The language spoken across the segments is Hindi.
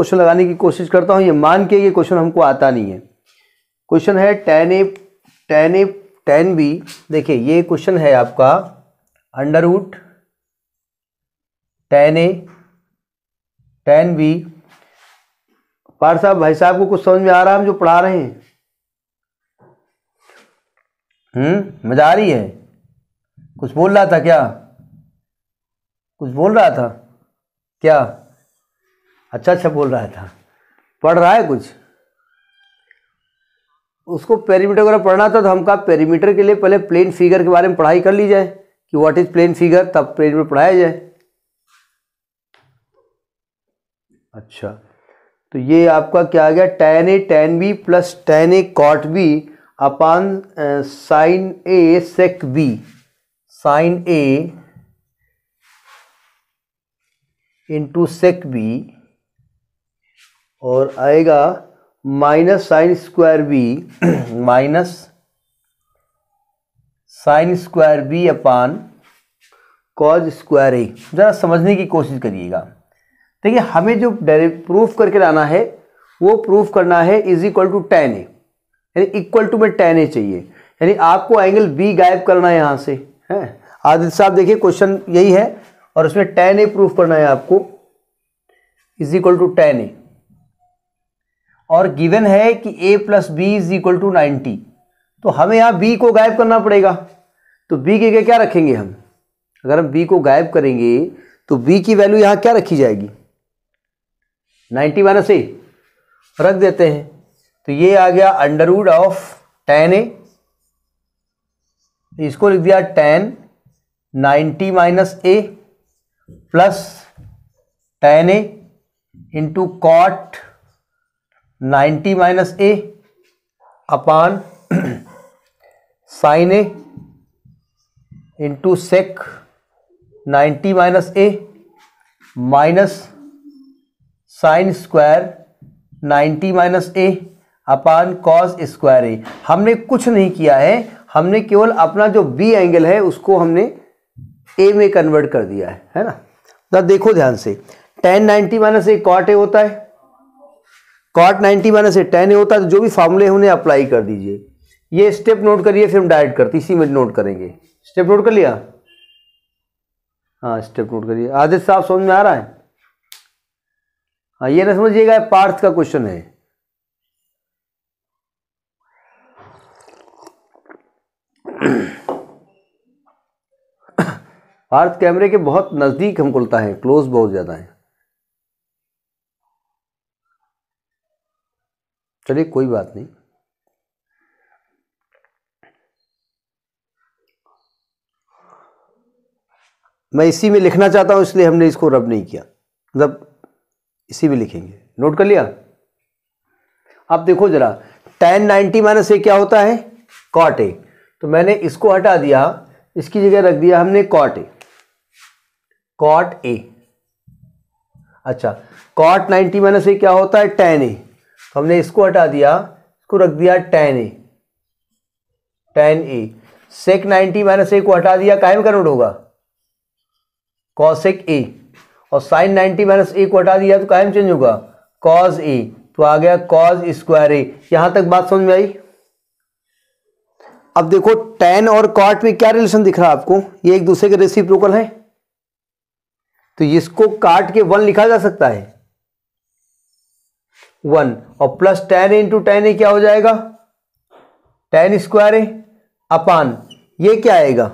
क्वेश्चन लगाने की कोशिश करता हूँ ये मान के ये क्वेश्चन हमको आता नहीं है क्वेश्चन है tan A tan A tan B देखिए ये क्वेश्चन है आपका under root tan A tan B पार साहब भाई साहब को कुछ समझ में आ रहा है हम जो पढ़ा रहे हैं हम्म मजा आ रही है कुछ बोल रहा था क्या कुछ बोल रहा था क्या अच्छा अच्छा बोल रहा था पढ़ रहा है कुछ उसको पेरीमीटर वगैरह पढ़ना था तो हम कहा पेरीमीटर के लिए पहले प्लेन फिगर के बारे में पढ़ाई कर ली जाए कि व्हाट इज प्लेन फिगर तब पेरीमीटर पढ़ाया जाए अच्छा तो ये आपका क्या आ गया tan A tan B plus tan A cot B upon sin A sec B sin A into sec B और आएगा minus sin square B minus sin square B upon cos square A ज़रा समझने की कोशिश करिएगा देखिए हमें जो प्रूफ करके लाना है वो प्रूफ करना है is equal to tan A यानी इक्वल टू में टेन ए चाहिए यानी आपको एंगल बी गायब करना है यहाँ से है आदित्य साहब देखिए क्वेश्चन यही है और उसमें टेन ए प्रूफ करना है आपको is equal to tan A और गिवन है कि A plus B is equal to ninety तो हमें यहाँ बी को गायब करना पड़ेगा तो बी की जगह क्या रखेंगे हम अगर हम बी को गायब करेंगे तो बी की वैल्यू यहाँ क्या रखी जाएगी नाइन्टी माइनस ए रख देते हैं तो ये आ गया अंडरवुड ऑफ टेन ए इसको लिख दिया tan ninety minus A plus tan A into cot ninety minus A upon sin A into sec ninety minus A minus sin square ninety minus A upon cos square A हमने कुछ नहीं किया है हमने केवल अपना जो बी एंगल है उसको हमने ए में कन्वर्ट कर दिया है है ना तो देखो ध्यान से tan ninety minus A cot A होता है cot ninety minus A tan A होता है तो जो भी फार्मूले हैं उन्हें अप्लाई कर दीजिए ये स्टेप नोट करिए फिर हम डायरेक्ट करते इसी में नोट करेंगे स्टेप नोट कर लिया हाँ स्टेप नोट करिए आदित्य साहब समझ में आ रहा है हाँ ये ना समझिएगा पार्थ का क्वेश्चन है पार्थ कैमरे के बहुत नज़दीक हमको लगता है क्लोज बहुत ज़्यादा है चलिए कोई बात नहीं मैं इसी में लिखना चाहता हूं इसलिए हमने इसको रब नहीं किया मतलब इसी में लिखेंगे नोट कर लिया आप देखो जरा टेन नाइन्टी माइनस ए क्या होता है कॉट ए तो मैंने इसको हटा दिया इसकी जगह रख दिया हमने कॉट ए कॉट ए अच्छा कॉट नाइनटी माइनस ए क्या होता है टेन ए तो हमने इसको हटा दिया इसको रख दिया tan A tan A sec ninety minus A को हटा दिया कायम करोड़ होगा कॉसेक ए और साइन नाइन्टी माइनस ए को हटा दिया तो कायम चेंज होगा कॉज ए तो आ गया कॉज स्क्वायर ए यहां तक बात समझ में आई अब देखो टेन और कॉट में क्या रिलेशन दिख रहा है आपको ये एक दूसरे के रेसिप्रोकल है तो इसको काट के वन लिखा जा सकता है वन और plus tan into tan A क्या हो जाएगा टेन स्क्वायर ए अपान ये क्या आएगा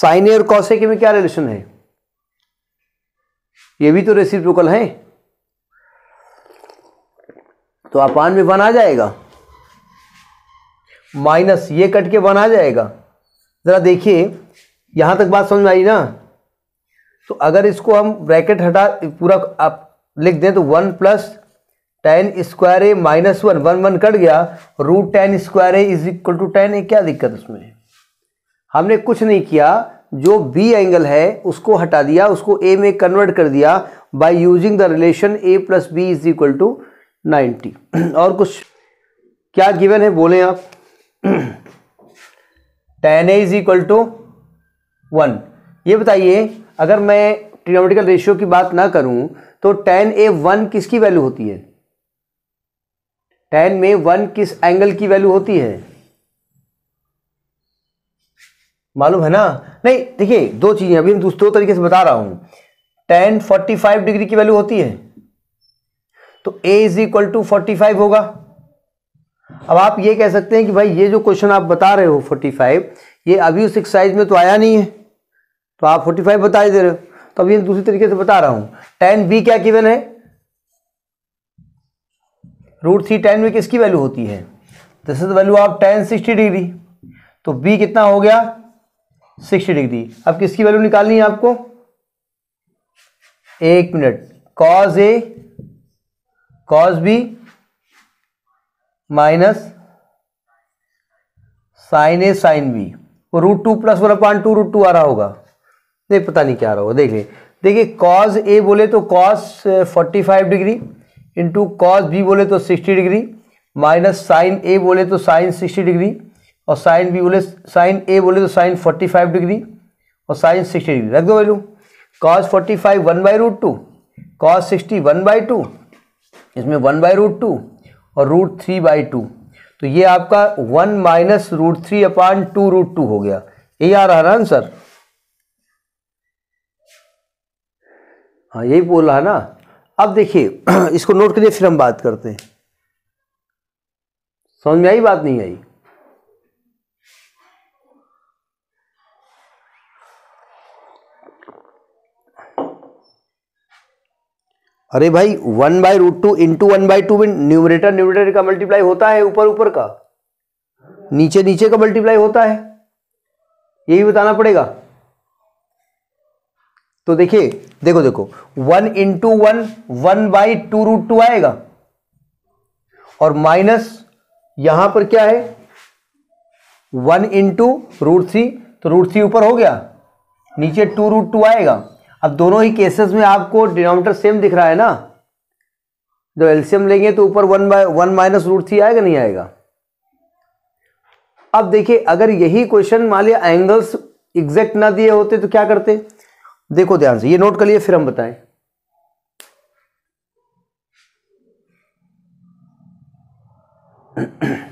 साइन ए और कॉस ए के में क्या रिलेशन है ये भी तो रेसिप्रोकल है तो अपान में वन आ जाएगा माइनस ये कट के वन आ जाएगा ज़रा देखिए यहां तक बात समझ में आई ना तो अगर इसको हम ब्रैकेट हटा पूरा आप लिख दें तो one plus tan square A minus one one one cut गया root tan square A is equal to tan A क्या दिक्कत उसमें हमने कुछ नहीं किया जो बी एंगल है उसको हटा दिया उसको ए में कन्वर्ट कर दिया by using the relation A plus B is equal to ninety और कुछ क्या गिवन है बोले आप tan A is equal to one ये बताइए अगर मैं ट्रिनोमेटिकल रेशियो की बात ना करूं तो टेन ए वन किसकी वैल्यू होती है टेन में वन किस एंगल की वैल्यू होती है मालूम है ना नहीं देखिए दो चीजें अभी मैं दो तरीके से बता रहा हूं टेन फोर्टी फाइव डिग्री की वैल्यू होती है तो A is equal to forty five होगा अब आप ये कह सकते हैं कि भाई ये जो क्वेश्चन आप बता रहे हो फोर्टी फाइव ये अभी उस एक्सरसाइज में तो आया नहीं है तो आप फोर्टी फाइव बता दे रहे हो तो अभी दूसरी तरीके से बता रहा हूं टेन बी क्या गिवन है रूट थ्री टेन में किसकी वैल्यू होती है this is value of tan sixty degree तो बी कितना हो गया सिक्सटी डिग्री अब किसकी वैल्यू निकालनी है आपको एक minute cos A cos B minus sign A sin B वो root two plus one upon two root two आ रहा होगा नहीं पता नहीं क्या आ रहा होगा देख ले देखिए कॉज ए बोले तो cos forty five degree into cos B बोले तो sixty degree minus sign A बोले तो साइन सिक्सटी डिग्री और साइन बी बोले साइन ए बोले तो साइन फोर्टी फाइव डिग्री और साइन सिक्सटी डिग्री रख दो value cos forty five one by root two cos sixty one by two इसमें वन बाई रूट टू और रूट थ्री बाई टू तो ये आपका one minus root three upon two root two हो गया यही आ रहा है ना आंसर हाँ यही बोल रहा है ना अब देखिए इसको नोट करिए फिर हम बात करते हैं समझ में आई बात नहीं आई अरे भाई one by root two into one by two में न्यूमरेटर न्यूमरेटर का मल्टीप्लाई होता है ऊपर ऊपर का नीचे नीचे का मल्टीप्लाई होता है यही बताना पड़ेगा तो देखिए देखो देखो one into one one by two root two आएगा और माइनस यहां पर क्या है वन इंटू रूट थ्री तो रूट थ्री ऊपर हो गया नीचे टू रूट टू आएगा अब दोनों ही केसेस में आपको डिनोमीटर सेम दिख रहा है ना जब एल्सियम लेंगे तो ऊपर one by one minus root three आएगा नहीं आएगा अब देखिए अगर यही क्वेश्चन मान लिया एंगल्स एग्जैक्ट ना दिए होते तो क्या करते देखो ध्यान से ये नोट कर लिए फिर हम बताएं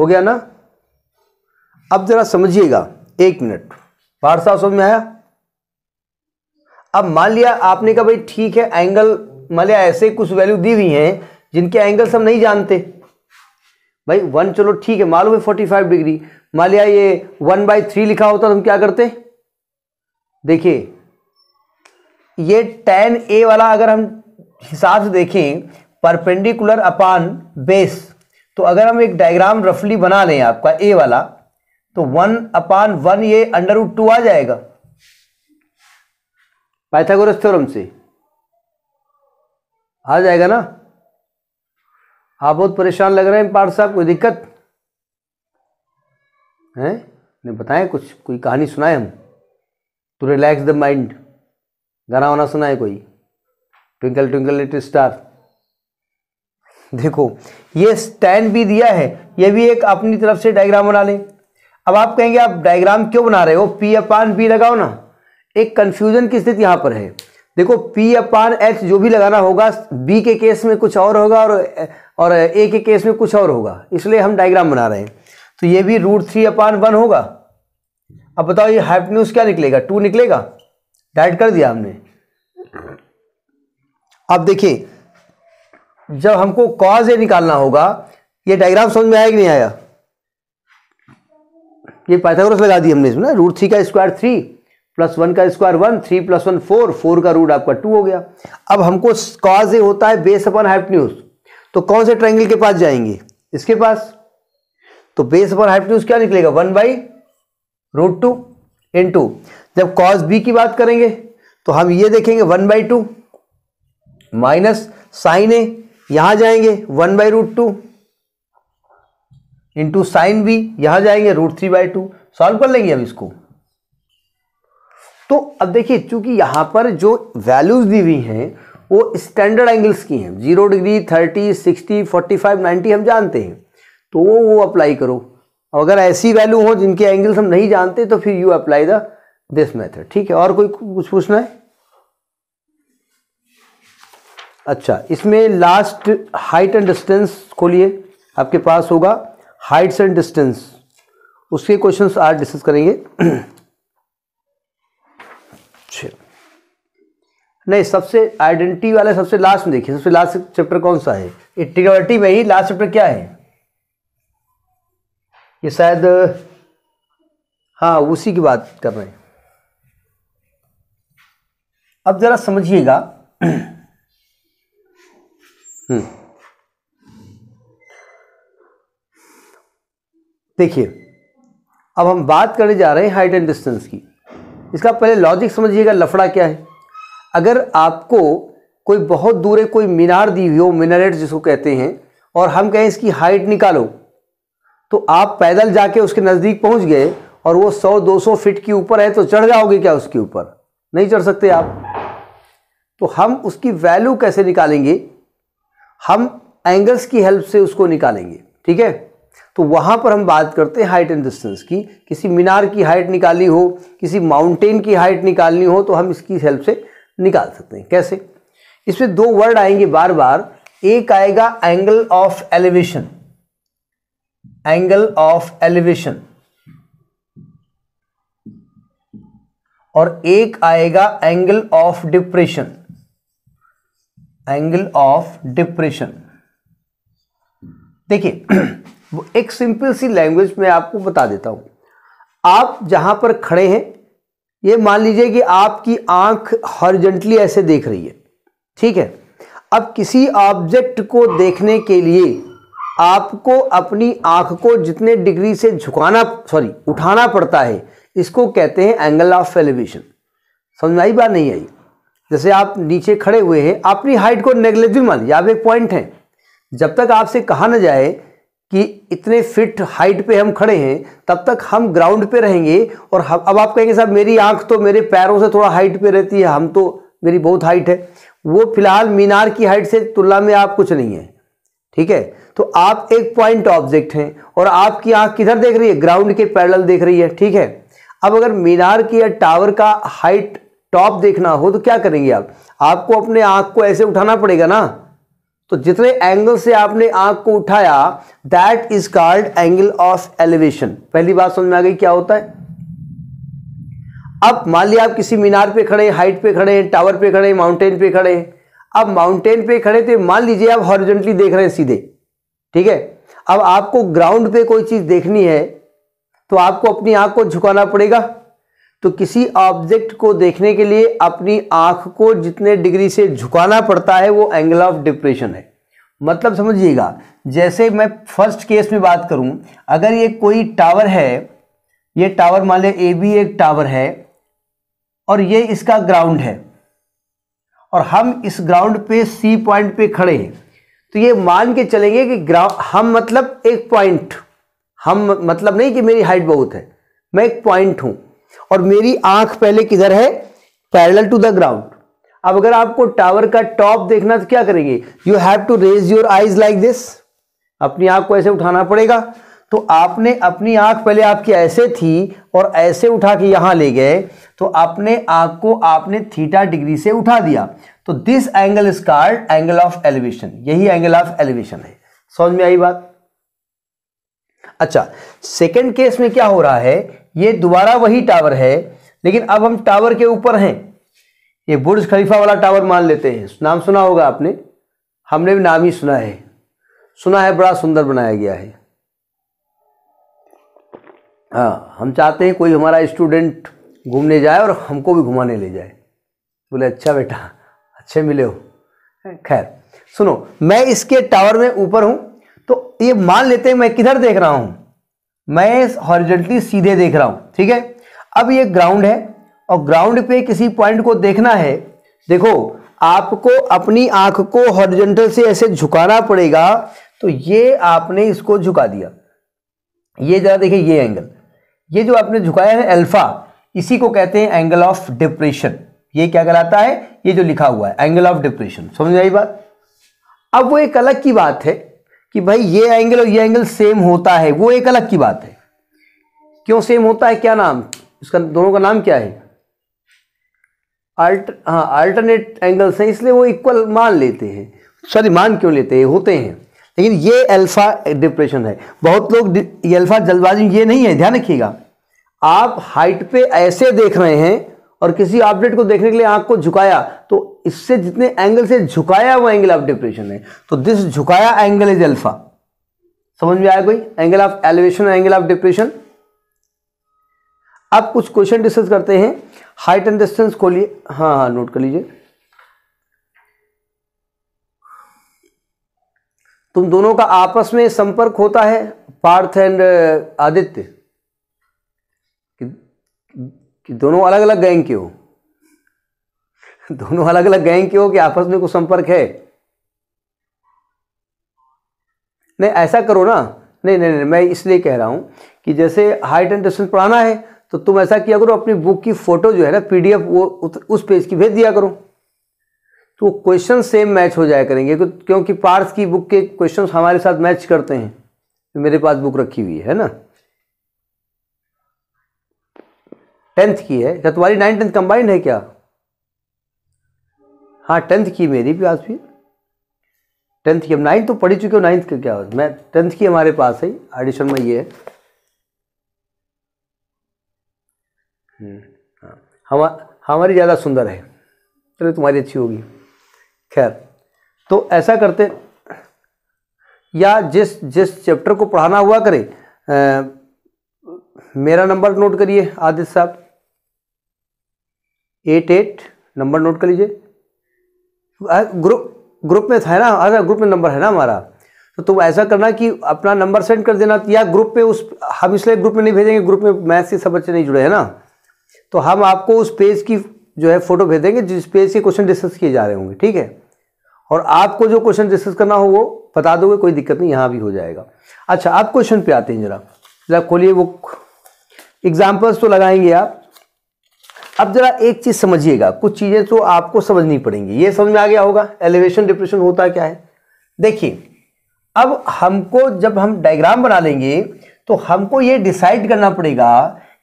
हो गया ना अब जरा समझिएगा एक मिनट बार साहब समझ में आया अब मान लिया आपने कहा भाई ठीक है एंगल मान लिया ऐसे कुछ वैल्यू दी हुई हैं जिनके एंगल्स हम नहीं जानते भाई वन चलो ठीक है मालूम है फोर्टी फाइव डिग्री मान लिया ये वन बाई थ्री लिखा होता तो हम क्या करते देखिए ये टेन ए वाला अगर हम हिसाब से देखें परपेंडिकुलर अपान बेस तो अगर हम एक डायग्राम रफली बना लें आपका ए वाला तो वन अपान वन ये अंडर रूट टू आ जाएगा पाइथागोरस थ्योरम से आ जाएगा ना आप बहुत परेशान लग रहे हैं पार्ट साहब कोई दिक्कत है नहीं बताएं कुछ कोई कहानी सुनाए हम टू रिलैक्स द माइंड गाना वाना सुनाए कोई ट्विंकल ट्विंकल लिटिल स्टार देखो ये स्टैंड भी दिया है ये भी एक अपनी तरफ से डायग्राम बना लें अब आप कहेंगे आप डायग्राम क्यों बना रहे हो पी अपान बी लगाओ ना एक कन्फ्यूजन की स्थिति यहाँ पर है देखो पी अपान एच जो भी लगाना होगा बी के केस में कुछ और होगा और और ए के केस में कुछ और होगा इसलिए हम डायग्राम बना रहे हैं तो ये भी रूट थ्री अपान वन होगा अब बताओ ये हाइप न्यूज क्या निकलेगा टू निकलेगा डाइड कर दिया हमने अब देखिए जब हमको कॉज ए निकालना होगा ये डायग्राम समझ में आया कि नहीं आया ये पाइथागोरस लगा दी हमने इसमें ना रूट थ्री का स्क्वायर थ्री प्लस वन का square one three plus one four four का रूट आपका टू हो गया अब हमको कॉज ए होता है बेस अपॉन हाइपन्यूज तो कौन से ट्राइंगल के पास जाएंगे इसके पास तो बेस अपॉन हाइपन्यूज क्या निकलेगा one by root two into जब कॉज बी की बात करेंगे तो हम ये देखेंगे one by two minus sign A यहां जाएंगे one by root two into sine B यहां जाएंगे root three by two solve कर लेंगे हम इसको तो अब देखिए चूंकि यहां पर जो वैल्यूज दी हुई हैं वो स्टैंडर्ड एंगल्स की हैं zero degree thirty sixty forty five ninety हम जानते हैं तो वो वो अप्लाई करो अगर ऐसी वैल्यू हो जिनके एंगल्स हम नहीं जानते तो फिर you apply the this method ठीक है और कोई कुछ पूछना है अच्छा इसमें लास्ट हाइट एंड डिस्टेंस खोलिए आपके पास होगा हाइट्स एंड डिस्टेंस उसके क्वेश्चंस आज डिस्कस करेंगे नहीं सबसे आइडेंटिटी वाला सबसे लास्ट में देखिए सबसे लास्ट चैप्टर कौन सा है इंटीग्रिटी में ही लास्ट चैप्टर क्या है ये शायद हाँ उसी की बात कर रहे हैं अब ज़रा समझिएगा हम्म। देखिए अब हम बात करने जा रहे हैं हाइट एंड डिस्टेंस की इसका पहले लॉजिक समझिएगा लफड़ा क्या है अगर आपको कोई बहुत दूर है कोई मीनार दी हुई हो मिनारेट जिसको कहते हैं और हम कहें इसकी हाइट निकालो तो आप पैदल जाके उसके नज़दीक पहुंच गए और वो 100-200 फीट के ऊपर है तो चढ़ जाओगे क्या उसके ऊपर नहीं चढ़ सकते आप तो हम उसकी वैल्यू कैसे निकालेंगे हम एंगल्स की हेल्प से उसको निकालेंगे ठीक है तो वहां पर हम बात करते हैं हाइट एंड डिस्टेंस की किसी मीनार की हाइट निकाली हो किसी माउंटेन की हाइट निकालनी हो तो हम इसकी हेल्प से निकाल सकते हैं कैसे इसमें दो वर्ड आएंगे बार बार एक आएगा angle of elevation angle of elevation और एक आएगा angle of depression angle of depression देखिए एक सिंपल सी लैंग्वेज में आपको बता देता हूँ आप जहाँ पर खड़े हैं ये मान लीजिए कि आपकी आंख हॉरिजेंटली ऐसे देख रही है ठीक है अब किसी ऑब्जेक्ट को देखने के लिए आपको अपनी आंख को जितने डिग्री से झुकाना सॉरी उठाना पड़ता है इसको कहते हैं एंगल ऑफ एलिवेशन समझ में आई बात नहीं आई जैसे आप नीचे खड़े हुए हैं अपनी हाइट को नेग्लेजिबल मान लीजिए आप एक पॉइंट हैं जब तक आपसे कहा ना जाए कि इतने फिट हाइट पे हम खड़े हैं तब तक हम ग्राउंड पे रहेंगे और हम अब आप कहेंगे साहब मेरी आंख तो मेरे पैरों से थोड़ा हाइट पे रहती है हम तो मेरी बहुत हाइट है वो फिलहाल मीनार की हाइट से तुलना में आप कुछ नहीं है ठीक है तो आप एक पॉइंट ऑब्जेक्ट हैं और आपकी आंख किधर देख रही है ग्राउंड के पैरल देख रही है ठीक है अब अगर मीनार की या टावर का हाइट टॉप देखना हो तो क्या करेंगे आप आपको अपने आंख को ऐसे उठाना पड़ेगा ना तो जितने एंगल से आपने आंख को उठाया that is called angle of elevation पहली बात समझ में आ गई क्या होता है अब मान लिया आप किसी मीनार पे खड़े हाइट पे खड़े टावर पे खड़े माउंटेन पे खड़े अब माउंटेन पे खड़े थे तो मान लीजिए आप हॉरिजेंटली देख रहे हैं सीधे ठीक है अब आपको ग्राउंड पे कोई चीज देखनी है तो आपको अपनी आंख को झुकाना पड़ेगा तो किसी ऑब्जेक्ट को देखने के लिए अपनी आंख को जितने डिग्री से झुकाना पड़ता है वो एंगल ऑफ डिप्रेशन है मतलब समझिएगा जैसे मैं फर्स्ट केस में बात करूं अगर ये कोई टावर है ये टावर मान लें ए बी एक टावर है और ये इसका ग्राउंड है और हम इस ग्राउंड पे सी पॉइंट पे खड़े हैं तो ये मान के चलेंगे कि ग्राउंड हम मतलब एक पॉइंट हम मतलब नहीं कि मेरी हाइट बहुत है मैं एक पॉइंट हूँ और मेरी आंख पहले किधर है पैरेलल टू द ग्राउंड अब अगर आपको टावर का टॉप देखना तो क्या करेंगे you have to raise your eyes like this अपनी आंख को ऐसे उठाना पड़ेगा तो आपने अपनी आंख पहले आपकी ऐसे थी और ऐसे उठा के यहां ले गए तो अपने आंख को आपने थीटा डिग्री से उठा दिया तो this angle is called angle of elevation यही एंगल ऑफ एलिवेशन है समझ में आई बात अच्छा सेकेंड केस में क्या हो रहा है ये दोबारा वही टावर है लेकिन अब हम टावर के ऊपर हैं ये बुर्ज खलीफा वाला टावर मान लेते हैं नाम सुना होगा आपने हमने भी नाम ही सुना है सुना है बड़ा सुंदर बनाया गया है हाँ हम चाहते हैं कोई हमारा स्टूडेंट घूमने जाए और हमको भी घुमाने ले जाए बोले अच्छा बेटा अच्छे मिले हो हाँ। खैर सुनो मैं इसके टावर में ऊपर हूँ तो ये मान लेते हैं मैं किधर देख रहा हूँ मैं हॉरिजेंटली सीधे देख रहा हूँ ठीक है अब ये ग्राउंड है और ग्राउंड पे किसी पॉइंट को देखना है देखो आपको अपनी आंख को हॉरिजेंटल से ऐसे झुकाना पड़ेगा तो ये आपने इसको झुका दिया ये जरा देखिए ये एंगल ये जो आपने झुकाया है अल्फा इसी को कहते हैं एंगल ऑफ डिप्रेशन ये क्या कहलाता है ये जो लिखा हुआ है एंगल ऑफ डिप्रेशन समझ आई बात अब वो एक अलग की बात है कि भाई ये एंगल और ये एंगल सेम होता है वो एक अलग की बात है क्यों सेम होता है क्या नाम इसका दोनों का नाम क्या है अल्ट हाँ अल्टरनेट एंगल्स हैं इसलिए वो इक्वल मान लेते हैं सॉरी मान क्यों लेते हैं होते हैं लेकिन ये अल्फा डिप्रेशन है बहुत लोग ये अल्फा जल्दबाजी ये नहीं है ध्यान रखिएगा आप हाइट पे ऐसे देख रहे हैं और किसी ऑब्जेक्ट को देखने के लिए आंख को झुकाया तो इससे जितने एंगल से झुकाया वो एंगल ऑफ डिप्रेशन है तो दिस झुकाया एंगल इज अल्फा समझ में आया कोई angle of elevation angle of depression अब कुछ क्वेश्चन डिस्कस करते हैं हाइट एंड डिस्टेंस खोलिए हाँ हाँ नोट कर लीजिए तुम दोनों का आपस में संपर्क होता है पार्थ एंड आदित्य कि दोनों अलग अलग गैंग के हो दोनों अलग अलग गैंग के हो कि आपस में कुछ संपर्क है नहीं ऐसा करो ना नहीं नहीं नहीं मैं इसलिए कह रहा हूं कि जैसे हाई टेंटेशन पढ़ाना है तो तुम ऐसा किया करो अपनी बुक की फ़ोटो जो है ना पीडीएफ वो उस पेज की भेज दिया करो तो क्वेश्चन सेम मैच हो जाया करेंगे क्योंकि पार्थ की बुक के क्वेश्चन हमारे साथ मैच करते हैं तो मेरे पास बुक रखी हुई है ना टेंथ की है क्या तुम्हारी नाइन टेंथ कंबाइंड है क्या हाँ टेंथ की मेरी भी आज भी टेंथ की अब नाइन्थ तो पढ़ी चुके हो नाइन्थ का क्या मैं टेंथ की हमारे पास है एडिशन में ये है हम हम्म, हाँ। हमारी ज़्यादा सुंदर है चलो तो तुम्हारी अच्छी होगी खैर तो ऐसा करते या जिस जिस चैप्टर को पढ़ाना हुआ करे आ, मेरा नंबर नोट करिए आदित्य साहब एट एट नंबर नोट कर लीजिए ग्रुप ग्रुप में था ना अच्छा ग्रुप में नंबर है ना हमारा तो तुम ऐसा करना कि अपना नंबर सेंड कर देना या ग्रुप में उस हम इसलिए ग्रुप में नहीं भेजेंगे ग्रुप में मैथ्स के सब बच्चे नहीं जुड़े हैं ना तो हम आपको उस पेज की जो है फोटो भेजेंगे जिस पेज के क्वेश्चन डिस्कस किए जा रहे होंगे ठीक है और आपको जो क्वेश्चन डिस्कस करना हो वो बता दोगे कोई दिक्कत नहीं यहाँ भी हो जाएगा अच्छा आप क्वेश्चन पे आते हैं जरा जरा खोलिए वो एग्जाम्पल्स तो लगाएंगे आप अब जरा एक चीज समझिएगा कुछ चीजें तो आपको समझनी पड़ेंगी ये समझ में आ गया होगा एलिवेशन डिप्रेशन होता क्या है देखिए अब हमको जब हम डायग्राम बना लेंगे तो हमको ये डिसाइड करना पड़ेगा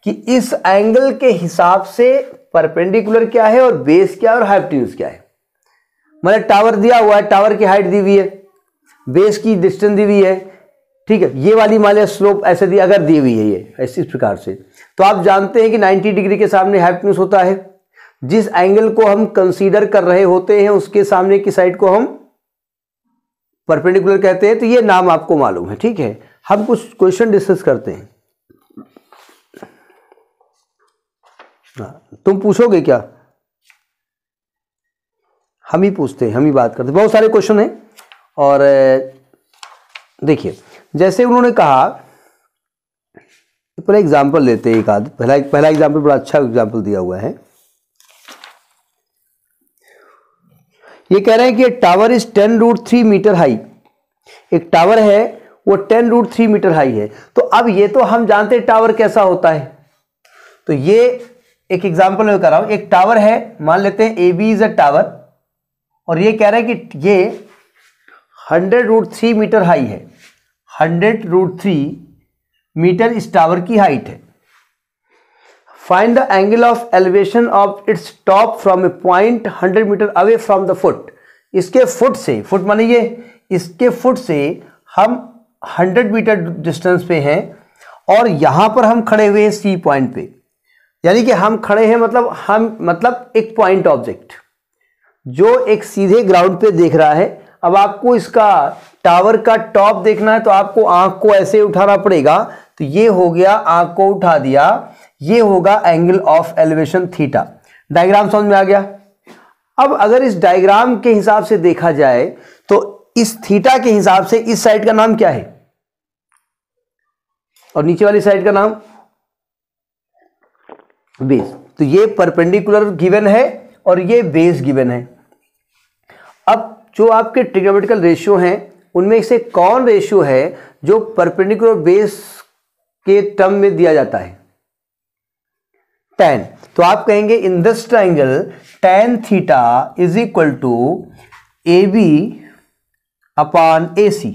कि इस एंगल के हिसाब से परपेंडिकुलर क्या है और बेस क्या है और हाइपटेन्यूज क्या है मतलब टावर दिया हुआ है टावर की हाइट दी हुई है बेस की डिस्टेंस दी हुई है ठीक है ये वाली माले स्लोप ऐसे दी अगर दी हुई है ये ऐसी इस प्रकार से तो आप जानते हैं कि 90 डिग्री के सामने हाइपोटेन्यूस होता है जिस एंगल को हम कंसीडर कर रहे होते हैं उसके सामने की साइड को हम परपेंडिकुलर कहते हैं तो ये नाम आपको मालूम है ठीक है हम कुछ क्वेश्चन डिस्कस करते हैं हाँ, तुम पूछोगे क्या हम ही पूछते हैं हम ही बात करते हैं बहुत सारे क्वेश्चन हैं और देखिए जैसे उन्होंने कहा तो पहले एग्जाम्पल लेते हैं एक आध पहला पहला एग्जाम्पल बड़ा अच्छा एग्जाम्पल दिया हुआ है ये कह रहे हैं कि tower is ten root three metre high एक टावर है वो ten root three metre high है तो अब ये तो हम जानते हैं टावर कैसा होता है तो ये एक एग्जाम्पल मैं कर रहा हूं एक टावर है मान लेते हैं A B is a tower और ये कह रहा है कि ये hundred root three metre high है हंड्रेड रूट थ्री मीटर इस टावर की हाइट है find the angle of elevation of its top from a point hundred metre away from the foot इसके फुट से फुट मानिए इसके फुट से हम हंड्रेड मीटर डिस्टेंस पे हैं और यहां पर हम खड़े हुए हैं सी पॉइंट पे यानी कि हम खड़े हैं मतलब हम मतलब एक पॉइंट ऑब्जेक्ट जो एक सीधे ग्राउंड पे देख रहा है अब आपको इसका टावर का टॉप देखना है तो आपको आंख को ऐसे उठाना पड़ेगा तो ये हो गया आंख को उठा दिया ये होगा angle of elevation theta diagram समझ में आ गया अब अगर इस डायग्राम के हिसाब से देखा जाए तो इस थीटा के हिसाब से इस साइड का नाम क्या है और नीचे वाली साइड का नाम बेस तो ये परपेंडिकुलर गिवन है और ये बेस गिवन है अब जो आपके ट्रिग्नोमेट्रिकल रेशियो हैं उनमें से कौन रेशियो है जो परपेंडिकुलर बेस के टर्म में दिया जाता है टेन तो आप कहेंगे in this triangle tan theta is equal to A B upon A C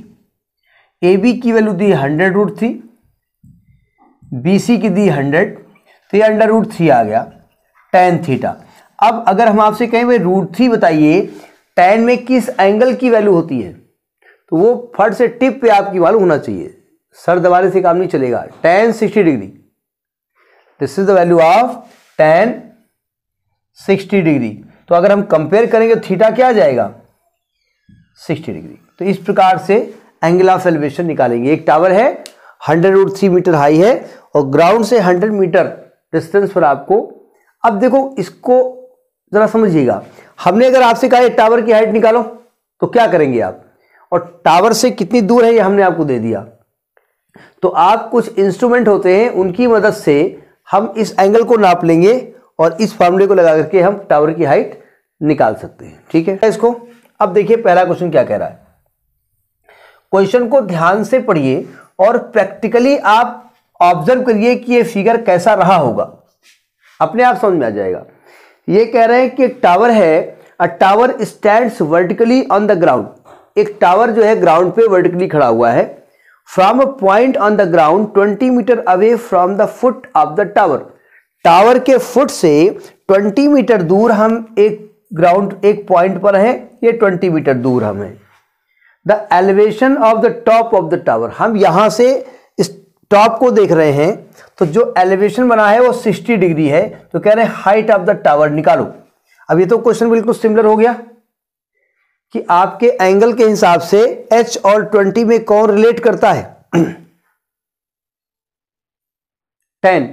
A B की वैल्यू दी hundred root three B C की दी हंड्रेड तो ये अंडर रूट थ्री आ गया टेन थीटा अब अगर हम आपसे कहें भाई रूट थ्री बताइए टेन में किस एंगल की वैल्यू होती है तो वो फट से टिप पे आपकी वैल्यू होना चाहिए सर दबाने से काम नहीं चलेगा tan sixty degree this is the value of tan sixty degree तो अगर हम कंपेयर करेंगे थीटा क्या आ जाएगा सिक्सटी डिग्री तो इस प्रकार से एंगल ऑफ एलिवेशन निकालेंगे एक टावर है hundred root three metre high है और ग्राउंड से हंड्रेड मीटर डिस्टेंस पर आपको अब देखो इसको जरा समझिएगा हमने अगर आपसे कहा टावर की हाइट निकालो तो क्या करेंगे आप और टावर से कितनी दूर है ये हमने आपको दे दिया तो आप कुछ इंस्ट्रूमेंट होते हैं उनकी मदद से हम इस एंगल को नाप लेंगे और इस फॉर्मूले को लगा करके हम टावर की हाइट निकाल सकते हैं ठीक है इसको अब देखिए पहला क्वेश्चन क्या कह रहा है क्वेश्चन को ध्यान से पढ़िए और प्रैक्टिकली आप ऑब्जर्व करिए कि ये फिगर कैसा रहा होगा अपने आप समझ में आ जाएगा ये कह रहे हैं कि एक टावर है a tower stands vertically on the ground एक टावर जो है ग्राउंड पे वर्टिकली खड़ा हुआ है from a point on the ground 20 metre away from the foot of the tower tower के फुट से 20 मीटर दूर हम एक ग्राउंड एक पॉइंट पर हैं ये 20 मीटर दूर हम हैं the elevation of the top of the tower हम यहाँ से इस टॉप को देख रहे हैं तो जो एलिवेशन बना है वो 60 डिग्री है तो कह रहे हैं हाइट ऑफ द टावर निकालो अब ये तो क्वेश्चन बिल्कुल सिमिलर हो गया कि आपके एंगल के हिसाब से एच और ट्वेंटी में कौन रिलेट करता है टेन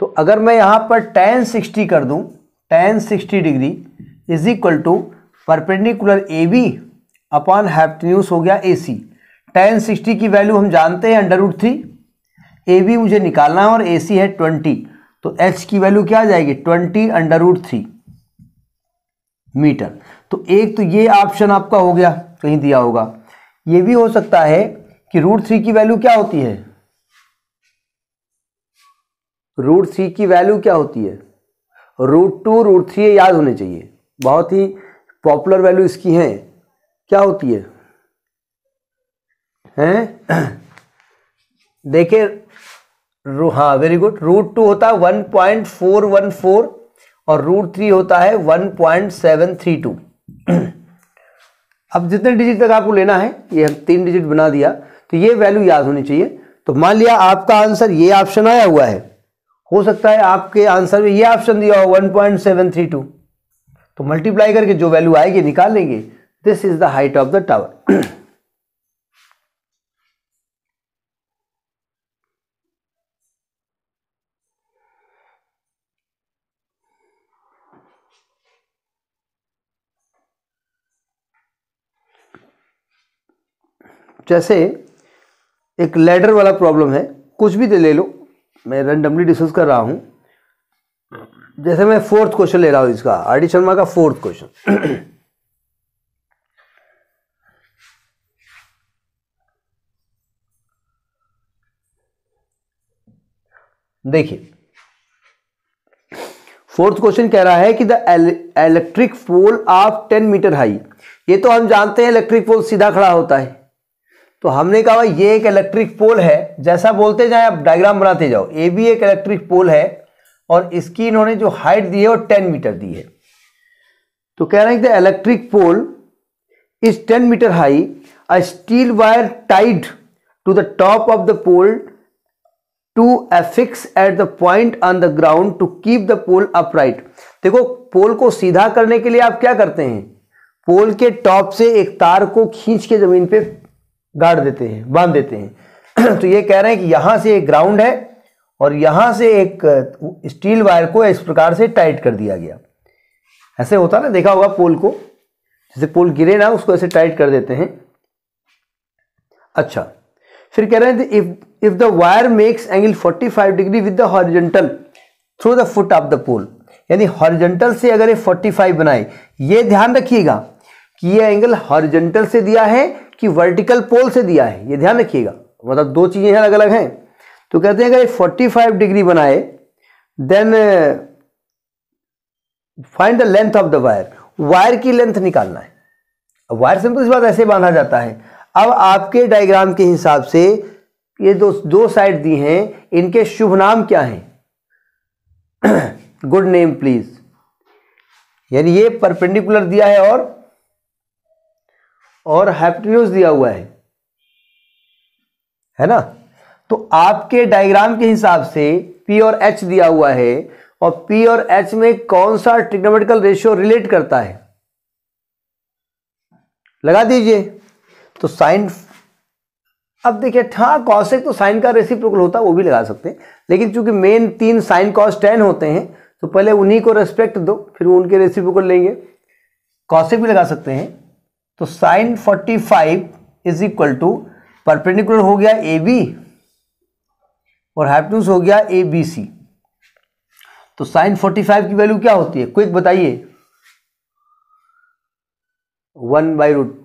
तो अगर मैं यहां पर टेन सिक्सटी कर दूं tan sixty degree is equal to perpendicular A B upon hypotenuse हो गया ए सी टेन सिक्सटी की वैल्यू हम जानते हैं under root three A B मुझे निकालना है और ए सी है ट्वेंटी तो एच की वैल्यू क्या आ जाएगी twenty under root three metre तो एक तो ये ऑप्शन आपका हो गया कहीं दिया होगा ये भी हो सकता है कि रूट थ्री की वैल्यू क्या होती है रूट थ्री की वैल्यू क्या होती है रूट टू रूट थ्री याद होने चाहिए बहुत ही पॉपुलर वैल्यू इसकी है क्या होती है हैं देखिए हाँ वेरी गुड रूट टू होता है one point four one four और रूट थ्री होता है one point seven three two अब जितने डिजिट तक आपको लेना है ये हम तीन डिजिट बना दिया तो ये वैल्यू याद होनी चाहिए तो मान लिया आपका आंसर ये ऑप्शन आया हुआ है हो सकता है आपके आंसर में ये ऑप्शन दिया हो 1.732 तो मल्टीप्लाई करके जो वैल्यू आएगी निकाल लेंगे this is the height of the tower जैसे एक लेडर वाला प्रॉब्लम है कुछ भी दे ले लो मैं रैंडमली डिस्कस कर रहा हूँ जैसे मैं फोर्थ क्वेश्चन ले रहा हूँ इसका आर डी शर्मा का फोर्थ क्वेश्चन देखिए फोर्थ क्वेश्चन कह रहा है कि the electric pole of ten metre high ये तो हम जानते हैं इलेक्ट्रिक पोल सीधा खड़ा होता है तो हमने कहा भाई ये एक इलेक्ट्रिक पोल है जैसा बोलते जाए आप डायग्राम बनाते जाओ ए भी एक इलेक्ट्रिक पोल है और इसकी इन्होंने जो हाइट दी है वो टेन मीटर दी है तो कह रहे हैं कि electric pole is ten metre high a steel wire tied to the top of the pole to affix at the point on the ground to keep the pole upright देखो पोल को सीधा करने के लिए आप क्या करते हैं पोल के टॉप से एक तार को खींच के जमीन पे गाड़ देते हैं बांध देते हैं तो ये कह रहे हैं कि यहाँ से एक ग्राउंड है और यहाँ से एक स्टील वायर को इस प्रकार से टाइट कर दिया गया ऐसे होता ना देखा होगा पोल को जैसे पोल गिरे ना उसको ऐसे टाइट कर देते हैं अच्छा फिर कह रहे हैं if if the wire makes angle 45 degree with the horizontal through the foot of the pole यानी हॉरिजेंटल से अगर ये 45 बनाए ये ध्यान रखिएगा कि ये एंगल हॉरिजेंटल से दिया है कि वर्टिकल पोल से दिया है ये ध्यान रखिएगा मतलब दो चीज़ें अलग अलग हैं तो कहते हैं अगर फोर्टी फाइव डिग्री बनाए then find the length of the wire wire की लेंथ निकालना है अब वायर सिंपल इस बात ऐसे बांधा जाता है अब आपके डायग्राम के हिसाब से ये दो दो साइड दी हैं इनके शुभ नाम क्या हैं गुड नेम प्लीज यानी ये परपेंडिकुलर दिया है और और हैप्टिन्यूज दिया हुआ है है ना तो आपके डायग्राम के हिसाब से पी और एच दिया हुआ है और पी और एच में कौन सा ट्रिग्नोमेटिकल रेशियो रिलेट करता है लगा दीजिए तो साइन अब देखिए हाँ कॉशेक तो साइन का रेसिप्रोकल होता है वो भी लगा सकते हैं लेकिन चूंकि मेन तीन साइन कॉस टेन होते हैं तो पहले उन्हीं को रेस्पेक्ट दो फिर उनके रेसिप्रोकल लेंगे कौशिक भी लगा सकते हैं तो sign forty five is equal to perpendicular हो गया ए बी और हाइपन्यूज हो गया ए बी सी तो साइन फोर्टी फाइव की वैल्यू क्या होती है क्विक बताइए one by root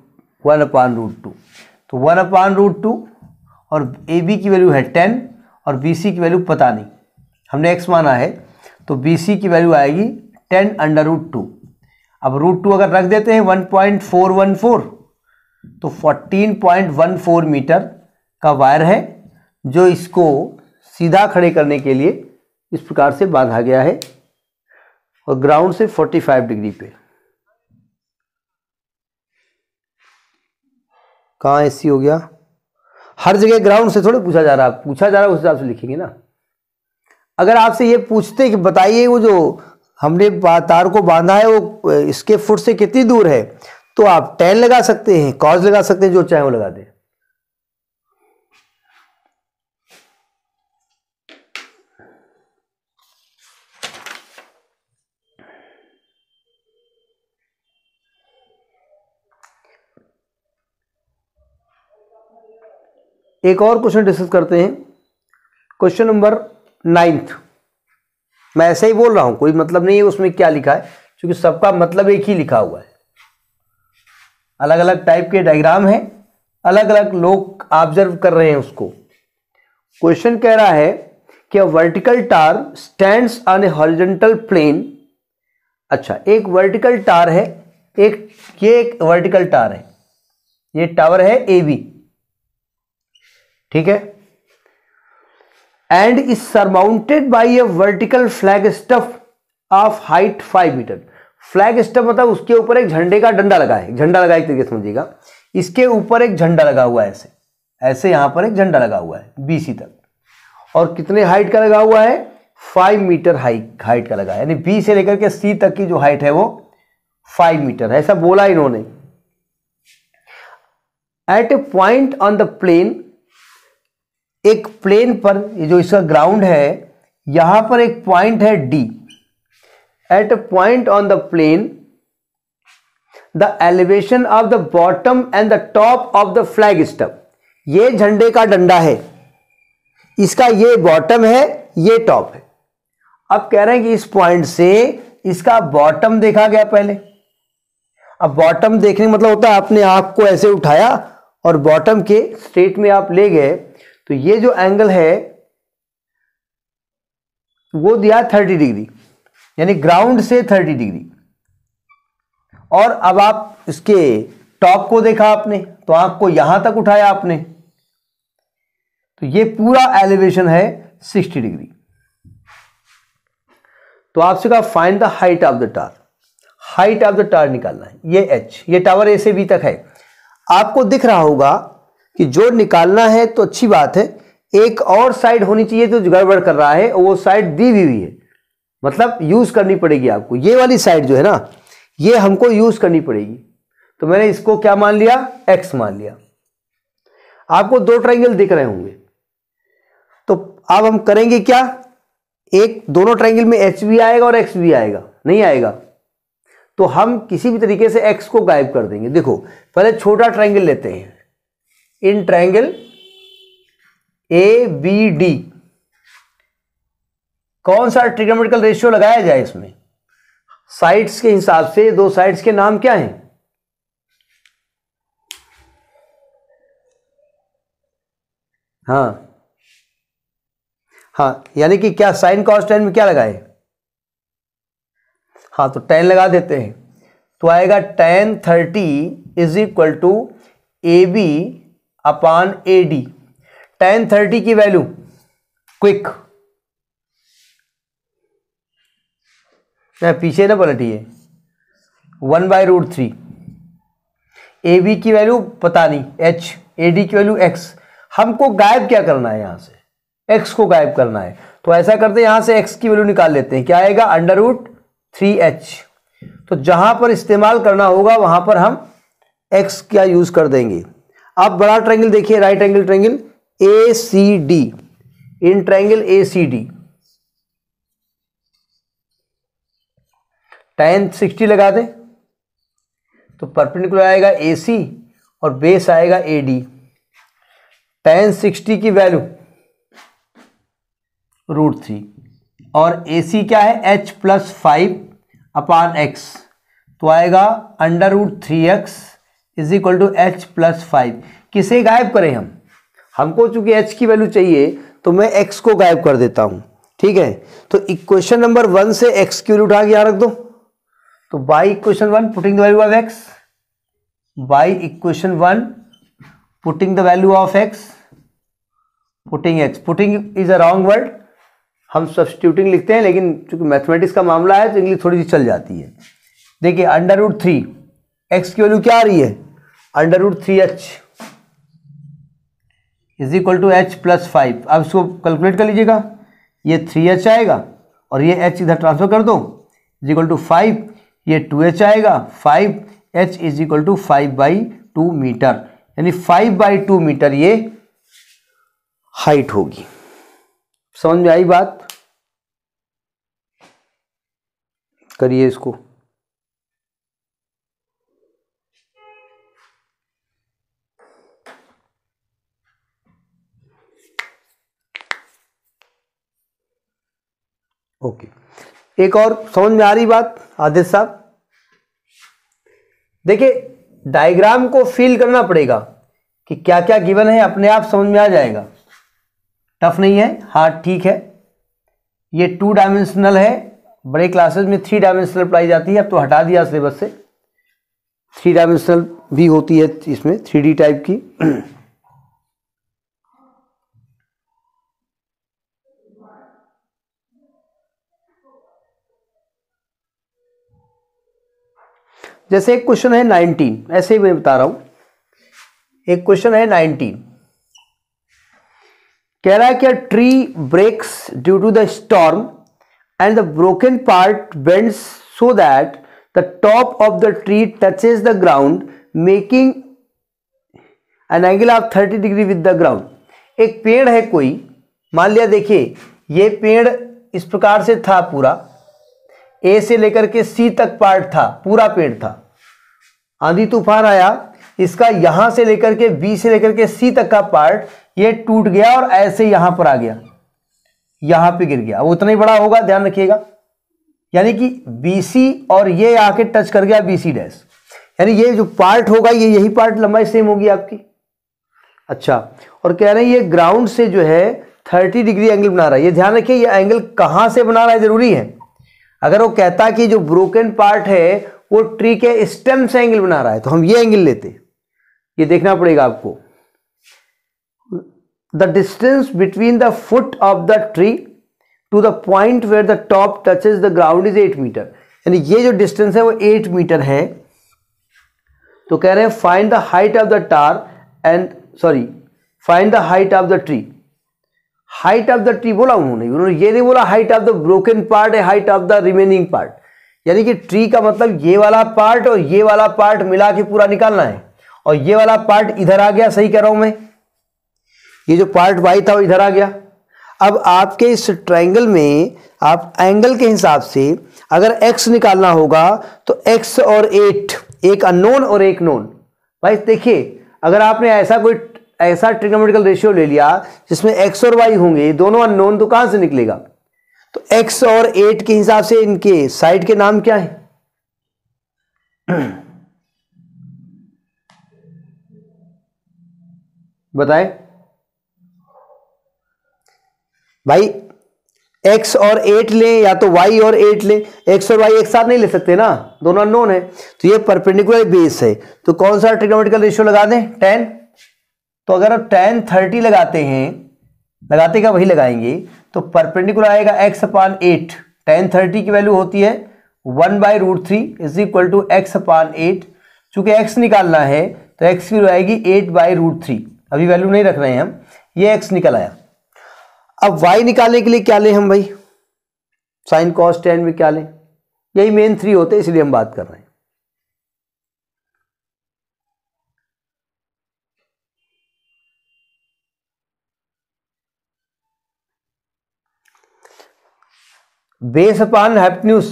one upon root two तो वन अपान रूट टू और ए बी की वैल्यू है टेन और बी सी की वैल्यू पता नहीं हमने एक्स माना है तो बी सी की वैल्यू आएगी टेन अंडर रूट टू अब रूट टू अगर रख देते हैं 1.414 तो 14.14 मीटर का वायर है जो इसको सीधा खड़े करने के लिए इस प्रकार से बांधा गया है और ग्राउंड से 45 डिग्री पे कहाँ ऐसी हो गया हर जगह ग्राउंड से थोड़े पूछा जा रहा है पूछा जा रहा है उस हिसाब से लिखेंगे ना अगर आपसे ये पूछते कि बताइए वो जो हमने तार को बांधा है वो इसके फुट से कितनी दूर है तो आप टेन लगा सकते हैं कॉज लगा सकते हैं जो चाहे वो लगा दे एक और क्वेश्चन डिस्कस करते हैं क्वेश्चन नंबर नाइन्थ मैं ऐसे ही बोल रहा हूं कोई मतलब नहीं है उसमें क्या लिखा है क्योंकि सबका मतलब एक ही लिखा हुआ है अलग अलग टाइप के डायग्राम हैं अलग अलग लोग ऑब्जर्व कर रहे हैं उसको क्वेश्चन कह रहा है कि vertical tower stand on a horizontal plane अच्छा एक वर्टिकल टार है एक ये एक वर्टिकल टार है ये टावर है ए बी ठीक है and is surmounted by a vertical flag staff of height five metre flag staff मतलब उसके ऊपर एक झंडे का डंडा लगा है झंडा लगा एक तरीके समझिएगा इसके ऊपर एक झंडा लगा हुआ है ऐसे ऐसे यहां पर एक झंडा लगा हुआ है बीसी तक और कितने हाइट का लगा हुआ है फाइव मीटर हाई हाइट का लगा है यानी बी से लेकर के सी तक की जो हाइट है वो फाइव मीटर है ऐसा बोला इन्होंने at a point on the plane एक प्लेन पर ये जो इसका ग्राउंड है यहां पर एक पॉइंट है D at a point on the plane the elevation of the bottom and the top of the flag staff ये झंडे का डंडा है इसका ये बॉटम है ये टॉप है अब कह रहे हैं कि इस पॉइंट से इसका बॉटम देखा गया पहले अब बॉटम देखने मतलब होता है आपने आपको ऐसे उठाया और बॉटम के स्टेट में आप ले गए तो ये जो एंगल है वो दिया थर्टी डिग्री यानी ग्राउंड से थर्टी डिग्री और अब आप इसके टॉप को देखा आपने तो आपको यहां तक उठाया आपने तो ये पूरा एलिवेशन है सिक्सटी डिग्री तो आपसे कहा find the height of the tower height of the tower निकालना है ये एच ये टावर ए से बी तक है आपको दिख रहा होगा कि जोड़ निकालना है तो अच्छी बात है एक और साइड होनी चाहिए जो गड़बड़ कर रहा है वो साइड दी हुई है मतलब यूज करनी पड़ेगी आपको ये वाली साइड जो है ना ये हमको यूज करनी पड़ेगी तो मैंने इसको क्या मान लिया एक्स मान लिया आपको दो ट्राइंगल दिख रहे होंगे तो अब हम करेंगे क्या एक दोनों ट्राइंगल में एच भी आएगा और एक्स भी आएगा नहीं आएगा तो हम किसी भी तरीके से एक्स को गायब कर देंगे देखो पहले छोटा ट्राइंगल लेते हैं in triangle A B D कौन सा ट्रिग्नोमेट्रिकल रेशियो लगाया जाए इसमें साइड्स के हिसाब से दो साइड्स के नाम क्या हैं हाँ हाँ यानी कि क्या साइन कॉस टेन में क्या लगाए हाँ तो टेन लगा देते हैं तो आएगा tan thirty is equal to A B upon A D tan thirty की वैल्यू क्विक ना पीछे ना पलटिए one by root three A B की वैल्यू पता नहीं एच ए डी की वैल्यू एक्स हमको गायब क्या करना है यहां से एक्स को गायब करना है तो ऐसा करते हैं यहां से एक्स की वैल्यू निकाल लेते हैं क्या आएगा अंडर रूट थ्री एच तो जहां पर इस्तेमाल करना होगा वहां पर हम एक्स क्या यूज़ कर देंगे आप बड़ा ट्रायंगल देखिए right angle triangle A C D in triangle A C D tan sixty लगा दें तो परपेंडिकुलर आएगा ए सी और बेस आएगा ए डी टेन सिक्सटी की वैल्यू रूट थ्री और ए सी क्या है H plus five upon x तो आएगा under root three x is equal to H plus five किसे गायब करें हम हमको चूंकि एच की वैल्यू चाहिए तो मैं एक्स को गायब कर देता हूं ठीक है तो इक्वेशन नंबर वन से एक्स की वैल्यू उठा के यहां रख दो तो by equation one putting the value of x by equation one putting the value of x putting x putting is a wrong word हम सब्सटीट्यूटिंग लिखते हैं लेकिन चूंकि मैथमेटिक्स का मामला है तो इंग्लिश थोड़ी सी चल जाती है देखिए अंडर रूट थ्री एक्स की वैल्यू क्या आ रही है under root three H is equal to H plus five अब इसको कैलकुलेट कर लीजिएगा ये थ्री एच आएगा और ये एच इधर ट्रांसफर कर दो इज इक्वल टू फाइव ये टू एच आएगा five H is equal to five by two metre यानी फाइव बाई टू मीटर ये हाइट होगी समझ में आई बात करिए इसको ओके एक और समझ में आ रही बात आदित्य साहब देखिए डायग्राम को फील करना पड़ेगा कि क्या क्या गिवन है अपने आप समझ में आ जाएगा टफ नहीं है हाँ ठीक है ये टू डायमेंशनल है बड़े क्लासेस में थ्री डायमेंशनल पढ़ाई जाती है अब तो हटा दिया सिलेबस से थ्री डायमेंशनल भी होती है इसमें थ्री टाइप की जैसे एक क्वेश्चन है नाइनटीन ऐसे ही मैं बता रहा हूं एक क्वेश्चन है नाइनटीन कह रहा है कि tree breaks due to the storm and the broken part bends so that the top of the tree touches the ground making an angle of thirty degree with the ground एक पेड़ है कोई मान लिया देखिए ये पेड़ इस प्रकार से था पूरा ए से लेकर के सी तक पार्ट था पूरा पेड़ था आंधी तूफान आया इसका यहां से लेकर के बी से लेकर के सी तक का पार्ट ये टूट गया और ऐसे यहां पर आ गया यहां पे गिर गया वो उतना ही बड़ा होगा ध्यान रखिएगा यानी कि बीसी और ये आके टच कर गया बीसी डैश यानी ये जो पार्ट होगा ये यही पार्ट लंबाई सेम होगी आपकी अच्छा और कह रहे हैं ये ग्राउंड से जो है थर्टी डिग्री एंगल बना रहा है ये ध्यान रखिए ये एंगल कहाँ से बना रहा है ज़रूरी है अगर वो कहता कि जो ब्रोकन पार्ट है वो ट्री के स्टेम से एंगल बना रहा है तो हम ये एंगल लेते ये देखना पड़ेगा आपको the distance between the foot of the tree to the point where the top touch the ground is eight metre यानी ये जो डिस्टेंस है वो एट मीटर है तो कह रहे हैं find the height of the tower and sorry find the height of the tree height of the tree बोला उन्होंने उन्होंने ये नहीं बोला height of the broken part है height of the remaining part यानी कि ट्री का मतलब ये वाला पार्ट और ये वाला पार्ट मिला के पूरा निकालना है और ये वाला पार्ट इधर आ गया सही कह रहा हूं मैं ये जो पार्ट वाई था वो इधर आ गया अब आपके इस ट्राइंगल में आप एंगल के हिसाब से अगर एक्स निकालना होगा तो एक्स और एट एक अनोन और एक नोन भाई देखिए अगर आपने ऐसा कोई ऐसा ट्रिग्नोमेट्रिकल रेशियो ले लिया जिसमें एक्स और वाई होंगे दोनों अनोन तो कहां से निकलेगा तो एक्स और एट के हिसाब से इनके साइड के नाम क्या है बताए भाई एक्स और एट लें या तो वाई और एट लें एक्स और वाई एक साथ नहीं ले सकते ना दोनों नोन है तो ये परपेंडिकुलर बेस है तो कौन सा ट्रिग्नोमेटिकल रेशियो लगा दें टेन तो अगर आप टेन थर्टी लगाते हैं लगाते का वही लगाएंगे तो परपेंडिकुलर आएगा x upon eight tan thirty की वैल्यू होती है one by root three is equal to x upon eight चूंकि एक्स निकालना है तो एक्स की आएगी एट बाई रूट थ्री अभी वैल्यू नहीं रख रहे हैं हम ये एक्स निकल आया अब वाई निकालने के लिए क्या लें हम भाई साइन कॉस टेन में क्या लें यही मेन थ्री होते हैं इसलिए हम बात कर रहे हैं बेस अपान हैपन्यूस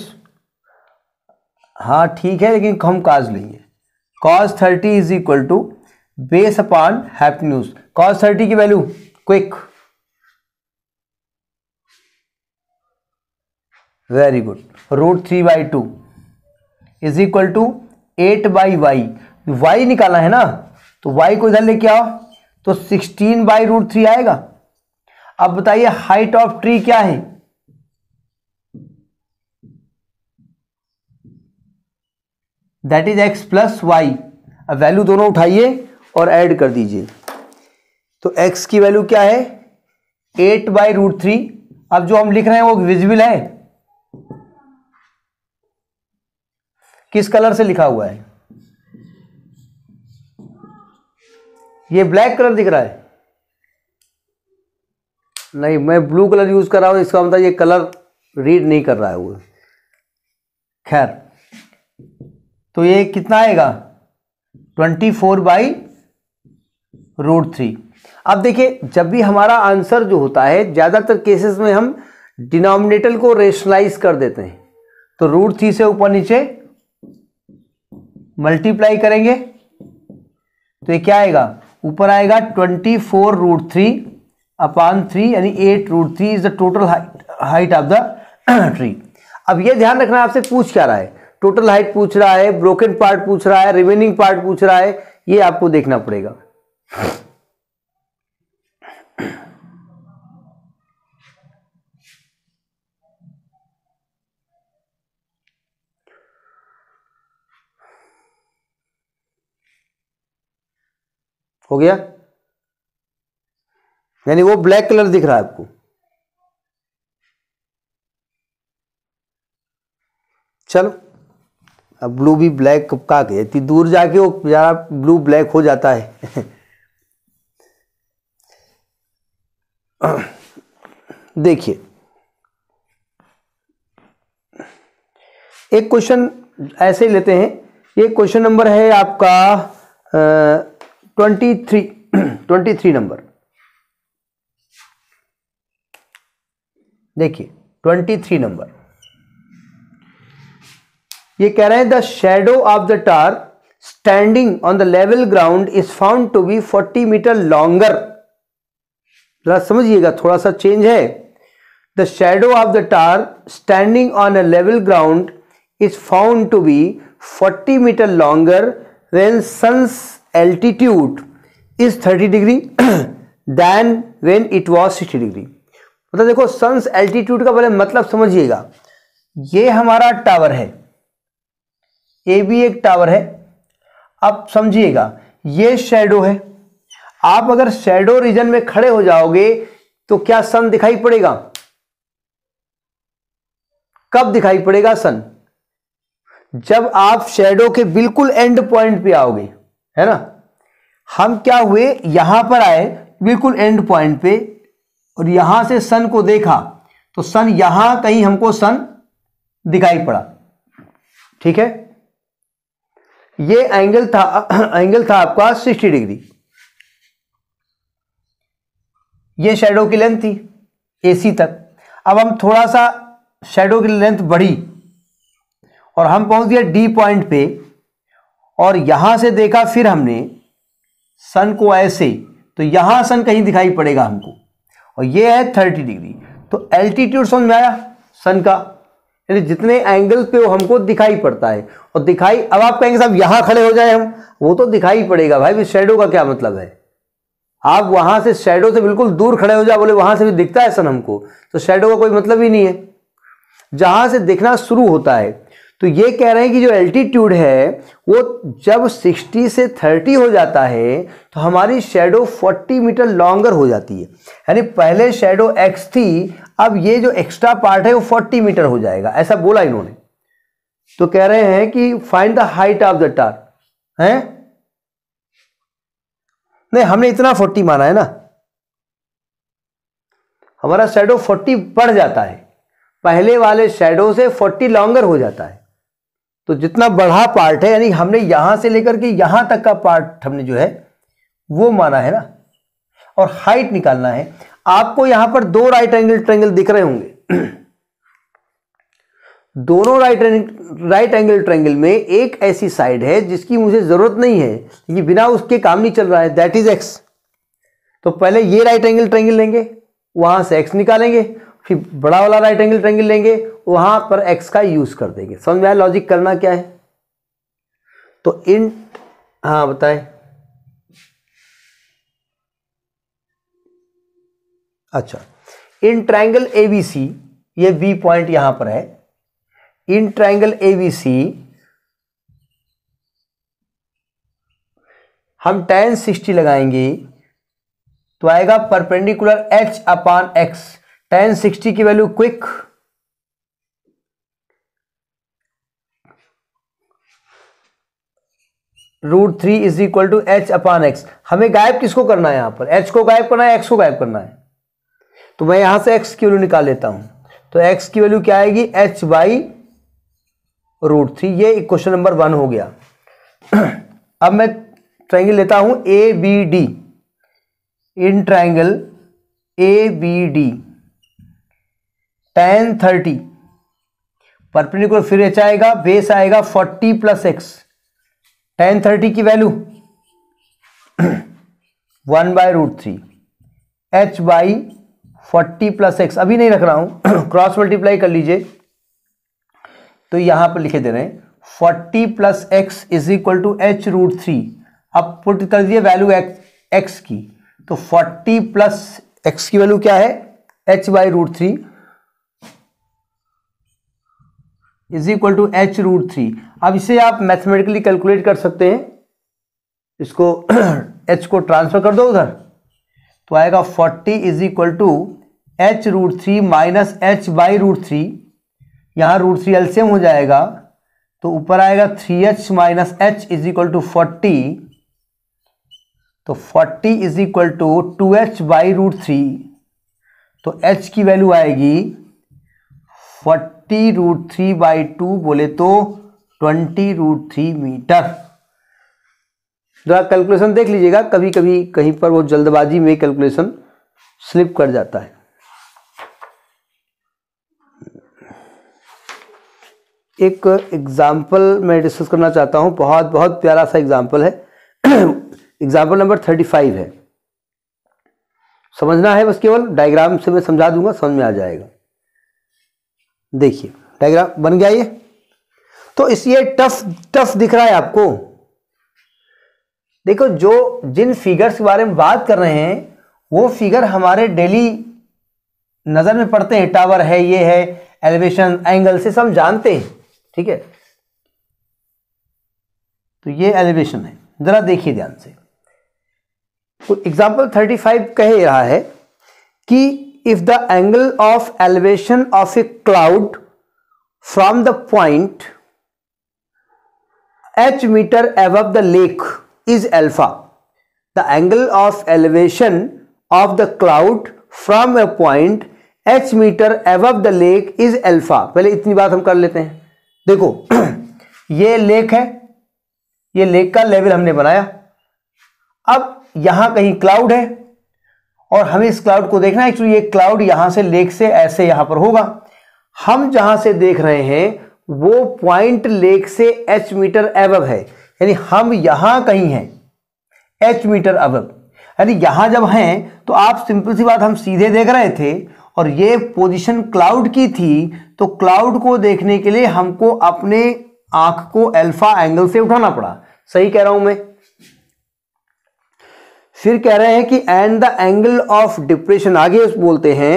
हाँ ठीक है लेकिन हम काज लेंगे cos thirty is equal to base upon hypotenuse cos thirty की value quick very good root three by two is equal to eight by y y निकाला है ना तो वाई को इधर लेके आओ तो सिक्सटीन बाई रूट थ्री आएगा अब बताइए हाइट ऑफ ट्री क्या है that is x plus y अब वैल्यू दोनों उठाइए और ऐड कर दीजिए तो एक्स की वैल्यू क्या है एट बाई रूट थ्री अब जो हम लिख रहे हैं वो विजिबल है किस कलर से लिखा हुआ है ये ब्लैक कलर दिख रहा है नहीं मैं ब्लू कलर यूज़ कर रहा हूं इसका मतलब ये कलर रीड नहीं कर रहा है वो खैर तो ये कितना आएगा twenty four by root three अब देखिए जब भी हमारा आंसर जो होता है ज़्यादातर केसेस में हम डिनोमिनेटर को रेशनलाइज कर देते हैं तो रूट थ्री से ऊपर नीचे मल्टीप्लाई करेंगे तो ये क्या आएगा ऊपर आएगा twenty four root three upon three यानी eight root three is the total height of the tree अब ये ध्यान रखना आपसे पूछ क्या रहा है टोटल हाइट पूछ रहा है ब्रोकन पार्ट पूछ रहा है रिमेनिंग पार्ट पूछ रहा है ये आपको देखना पड़ेगा हो गया यानी वो ब्लैक कलर दिख रहा है आपको चलो अब ब्लू भी ब्लैक का के इतनी दूर जाके वो ज़्यादा ब्लू ब्लैक हो जाता है देखिए एक क्वेश्चन ऐसे ही लेते हैं ये क्वेश्चन नंबर है आपका twenty three twenty three number देखिए ट्वेंटी थ्री नंबर ये कह रहे हैं the shadow of the tower standing on the level ground is found to be 40 metre longer जरा समझिएगा थोड़ा सा चेंज है the shadow of the tower standing on a level ground is found to be 40 metre longer when sun's altitude is 30 degree then when it was 60 degree मतलब देखो सन्स एल्टीट्यूड का बोले मतलब समझिएगा ये हमारा टावर है ए भी एक टावर है अब समझिएगा ये शेडो है आप अगर शेडो रीजन में खड़े हो जाओगे तो क्या सन दिखाई पड़ेगा कब दिखाई पड़ेगा सन जब आप शेडो के बिल्कुल एंड पॉइंट पे आओगे है ना हम क्या हुए यहां पर आए बिल्कुल एंड पॉइंट पे और यहां से सन को देखा तो सन यहां कहीं हमको सन दिखाई पड़ा ठीक है ये एंगल था एंगल था आपका 60 डिग्री ये शेडो की लेंथ थी एसी तक अब हम थोड़ा सा शेडो की लेंथ बढ़ी और हम पहुंच गए डी पॉइंट पे और यहां से देखा फिर हमने सन को ऐसे तो यहां सन कहीं दिखाई पड़ेगा हमको और ये है थर्टी डिग्री तो एल्टीट्यूड समझ में आया सन का यानी जितने एंगल पे वो हमको दिखाई पड़ता है और दिखाई अब आप कहेंगे साहब यहां खड़े हो जाए हम वो तो दिखाई पड़ेगा भाई शेडो का क्या मतलब है आप वहां से शेडो से बिल्कुल दूर खड़े हो जाए बोले वहां से भी दिखता है सन हमको तो शेडो का कोई मतलब ही नहीं है जहां से दिखना शुरू होता है तो ये कह रहे हैं कि जो एल्टीट्यूड है वो जब 60 से 30 हो जाता है तो हमारी शेडो 40 मीटर लॉन्गर हो जाती है यानी पहले शेडो एक्स थी अब ये जो एक्स्ट्रा पार्ट है वो 40 मीटर हो जाएगा ऐसा बोला इन्होंने तो कह रहे हैं कि find the height of the tower हैं नहीं हमने इतना 40 माना है ना हमारा शेडो 40 बढ़ जाता है पहले वाले शेडो से 40 लॉन्गर हो जाता है तो जितना बढ़ा पार्ट है यानी हमने यहां से लेकर के यहां तक का पार्ट हमने जो है वो माना है ना और हाइट निकालना है आपको यहां पर दो राइट एंगल ट्रेंगल दिख रहे होंगे दोनों राइट राइट एंगल ट्रेंगल में एक ऐसी साइड है जिसकी मुझे ज़रूरत नहीं है ये बिना उसके काम नहीं चल रहा है दैट इज एक्स तो पहले ये राइट एंगल ट्रेंगल लेंगे वहां से एक्स निकालेंगे फिर बड़ा वाला राइट एंगल ट्रेंगल लेंगे वहां पर एक्स का यूज कर देंगे समझ में आया लॉजिक करना क्या है तो इन हाँ बताए अच्छा इन ट्रायंगल एबीसी ये बी पॉइंट यहां पर है इन ट्रायंगल एबीसी हम टेन सिक्सटी लगाएंगे तो आएगा perpendicular h upon x tan sixty की value quick root three is equal to h upon x हमें गायब किसको करना है यहां पर एच को गायब करना है एक्स को गायब करना है तो मैं यहां से एक्स की वैल्यू निकाल लेता हूं तो एक्स की वैल्यू क्या आएगी एच बाई रूट थ्री ये क्वेश्चन नंबर वन हो गया अब मैं ट्राइंगल लेता हूं A B D in triangle A B D tan thirty perpendicular फिर एच आएगा बेस आएगा forty plus x tan thirty की value one by root three h by forty plus x अभी नहीं रख रहा हूं क्रॉस मल्टीप्लाई कर लीजिए तो यहां पर लिखे दे रहे हैं forty plus x is equal to h root three अब पुट कर दिए वैल्यू एक्स की तो फोर्टी प्लस एक्स की वैल्यू क्या है h by root three is equal to h root three अब इसे आप मैथमेटिकली कैलकुलेट कर सकते हैं इसको एच को ट्रांसफर कर दो उधर तो आएगा forty is equal to h root three minus h by root three यहाँ रूट थ्री एल्सियम हो जाएगा तो ऊपर आएगा three h minus h is equal to forty तो forty is equal to two h by root three तो एच की वैल्यू आएगी forty twenty root three by two बोले तो ट्वेंटी रूट थ्री मीटर जरा कैलकुलेशन देख लीजिएगा कभी कभी कहीं पर वो जल्दबाजी में कैलकुलेशन स्लिप कर जाता है एक एग्जाम्पल मैं डिस्कस करना चाहता हूँ बहुत बहुत प्यारा सा एग्जाम्पल है एग्जाम्पल नंबर थर्टी फाइव है समझना है बस केवल डायग्राम से मैं समझा दूंगा समझ में आ जाएगा देखिए डायग्राम बन गया ये तो इसलिए टफ टफ दिख रहा है आपको देखो जो जिन फिगर्स के बारे में बात कर रहे हैं वो फिगर हमारे डेली नज़र में पड़ते हैं टावर है ये है एलिवेशन एंगल से सब जानते हैं ठीक है तो ये एलिवेशन है ज़रा देखिए ध्यान से एग्जाम्पल थर्टी फाइव कह रहा है कि if the angle of elevation of a cloud from the point h meter above the lake is alpha the angle of elevation of the cloud from a point h meter above the lake is alpha पहले इतनी बात हम कर लेते हैं देखो ये लेक है ये लेक का लेवल हमने बनाया अब यहां कहीं क्लाउड है और हमें इस क्लाउड को देखना है एक्चुअली ये क्लाउड यहां से लेक से ऐसे यहां पर होगा हम जहां से देख रहे हैं वो पॉइंट लेक से एच मीटर एवब है यानी हम यहां कहीं हैं एच मीटर अब यानी यहां जब हैं तो आप सिंपल सी बात हम सीधे देख रहे थे और ये पोजीशन क्लाउड की थी तो क्लाउड को देखने के लिए हमको अपने आंख को अल्फा एंगल से उठाना पड़ा सही कह रहा हूं मैं फिर कह रहे हैं कि and the angle of depression आगे उस बोलते हैं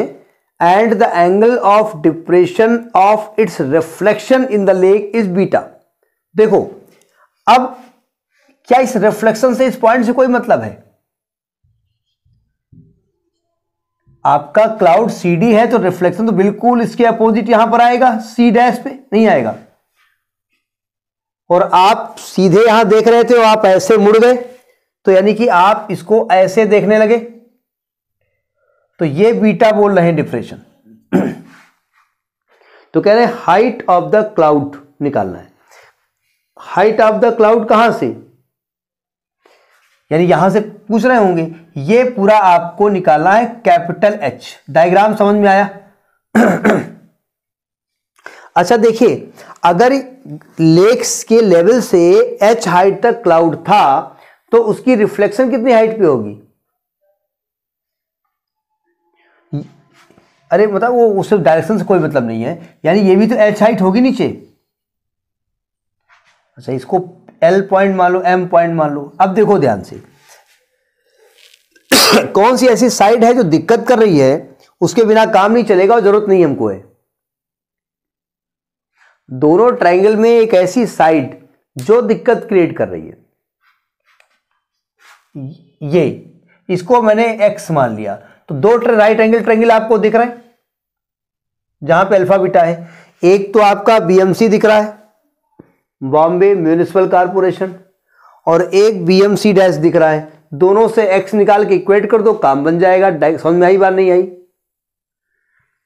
and the angle of depression of its reflection in the lake is beta देखो अब क्या इस रिफ्लेक्शन से इस पॉइंट से कोई मतलब है आपका क्लाउड सी डी है तो रिफ्लेक्शन तो बिल्कुल इसके अपोजिट यहां पर आएगा सी डैश पे नहीं आएगा और आप सीधे यहां देख रहे थे और आप ऐसे मुड़ गए तो यानी कि आप इसको ऐसे देखने लगे तो ये बीटा बोल रहे हैं डिफ्रेशन तो कह रहे हैं हाइट ऑफ द क्लाउड निकालना है हाइट ऑफ द क्लाउड कहां से यानी यहां से पूछ रहे होंगे ये पूरा आपको निकालना है कैपिटल एच डायग्राम समझ में आया अच्छा देखिए अगर लेक्स के लेवल से एच हाइट तक क्लाउड था तो उसकी रिफ्लेक्शन कितनी हाइट पे होगी अरे मतलब वो उससे डायरेक्शन से कोई मतलब नहीं है यानी ये भी तो एच हाइट होगी नीचे अच्छा इसको एल पॉइंट मान लो एम पॉइंट मान लो अब देखो ध्यान से कौन सी ऐसी साइड है जो दिक्कत कर रही है उसके बिना काम नहीं चलेगा और जरूरत नहीं हमको है दोनों ट्रायंगल में एक ऐसी साइड जो दिक्कत क्रिएट कर रही है ये इसको मैंने एक्स मान लिया तो दो राइट एंगल ट्रेंगल आपको दिख रहे हैं जहां पे अल्फा बीटा है एक तो आपका बीएमसी दिख रहा है बॉम्बे म्यूनिसिपल कारपोरेशन और एक बीएमसी डैश दिख रहा है दोनों से एक्स निकाल के इक्वेट कर दो काम बन जाएगा समझ में आई बार नहीं आई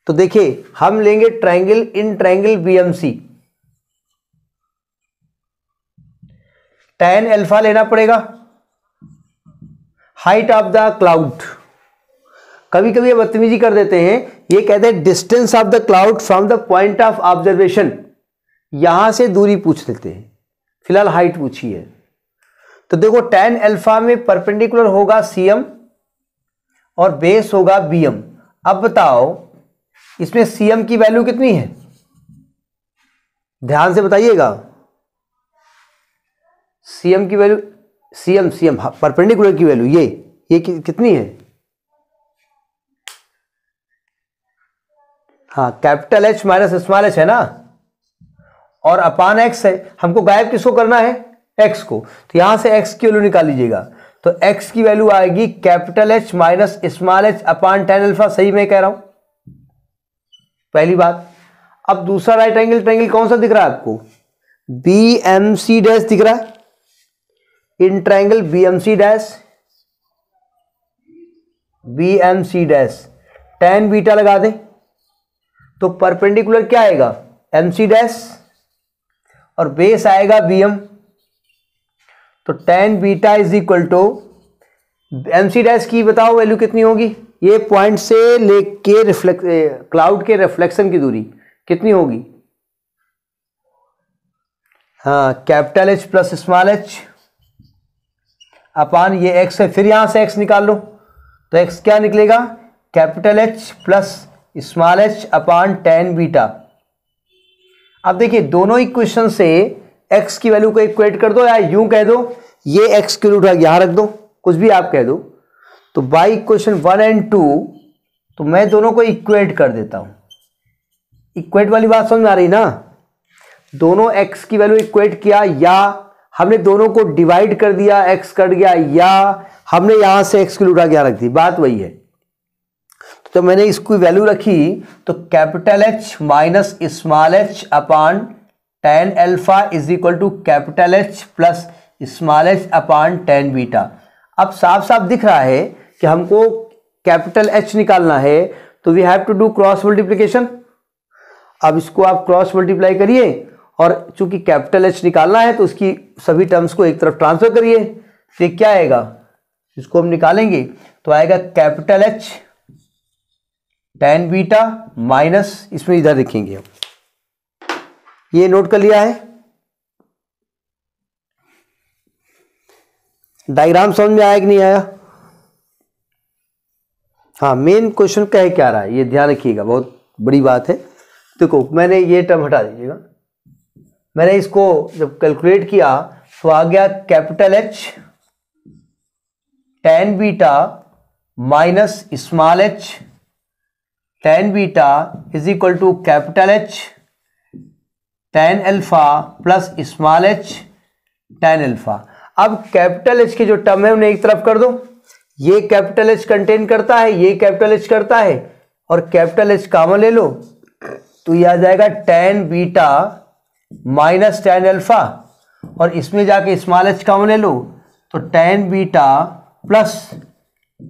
तो देखिए हम लेंगे triangle in triangle BMC tan alpha लेना पड़ेगा हाइट ऑफ द क्लाउड कभी कभी बदतमीजी कर देते हैं ये कहते हैं distance of the cloud from the point of observation यहां से दूरी पूछ लेते हैं फिलहाल हाइट पूछी है तो देखो टेन अल्फा में परपेंडिकुलर होगा सी एम और बेस होगा बी एम अब बताओ इसमें सी एम की वैल्यू कितनी है ध्यान से बताइएगा सी एम की value C M C M perpendicular की वैल्यू ये ये कि, कितनी है हाँ capital H minus small h है ना और अपान एक्स है हमको गायब किसको करना है एक्स को तो यहां से एक्स की वैल्यू निकाल लीजिएगा तो एक्स की वैल्यू आएगी capital H minus small h upon tan alpha सही मैं कह रहा हूं पहली बात अब दूसरा राइट एंगल ट्रेंगल कौन सा दिख रहा है आपको बी एम सी डैश दिख रहा है in triangle B M C dash B M C dash tan beta लगा दें तो परपेंडिकुलर क्या आएगा एम सी डैश और बेस आएगा बी एम तो tan beta is equal to M C dash की बताओ वैल्यू कितनी होगी ये पॉइंट से के रिफ्लेक्स क्लाउड के रिफ्लेक्शन की दूरी कितनी होगी हाँ capital H plus small h upon ये एक्स है फिर यहाँ से एक्स निकाल लो तो एक्स क्या निकलेगा capital H plus small h upon tan beta अब देखिए दोनों इक्वेशन से एक्स की वैल्यू को इक्वेट कर दो या यूं कह दो ये एक्स की रूट यहाँ रख दो कुछ भी आप कह दो तो by equation one and two तो मैं दोनों को इक्वेट कर देता हूँ इक्वेट वाली बात समझ में आ रही ना दोनों एक्स की वैल्यू इक्वेट किया या हमने दोनों को डिवाइड कर दिया एक्स कट गया या हमने यहां से एक्स की लूटा क्या रख दी बात वही है तो मैंने इसकी वैल्यू रखी तो capital H minus small h upon tan alpha is equal to capital H plus small h upon tan beta अब साफ साफ दिख रहा है कि हमको कैपिटल एच निकालना है तो we have to do cross multiplication अब इसको आप क्रॉस मल्टीप्लाई करिए और चूंकि कैपिटल एच निकालना है तो उसकी सभी टर्म्स को एक तरफ ट्रांसफर करिए फिर तो क्या आएगा इसको हम निकालेंगे तो आएगा capital H tan beta minus इसमें इधर देखेंगे हम ये नोट कर लिया है डायग्राम समझ में आया कि नहीं आया हाँ मेन क्वेश्चन क्या है क्या रहा है ये ध्यान रखिएगा बहुत बड़ी बात है देखो मैंने ये टर्म हटा दीजिएगा मैंने इसको जब कैलकुलेट किया तो आ गया capital H tan beta minus small h tan beta is equal to capital H tan alpha plus small h tan alpha अब कैपिटल एच के जो टर्म है उन्हें एक तरफ कर दो ये कैपिटल एच कंटेन करता है ये कैपिटल एच करता है और कैपिटल एच कामन ले लो तो यह आ जाएगा tan beta minus tan alpha और इसमें जाके इस्माल एच कम ले लो तो tan beta plus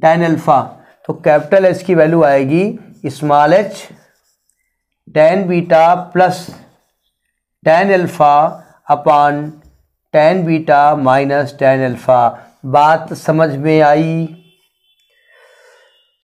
tan alpha तो कैपिटल एच की वैल्यू आएगी small h tan beta plus tan alpha upon tan beta minus tan alpha बात समझ में आई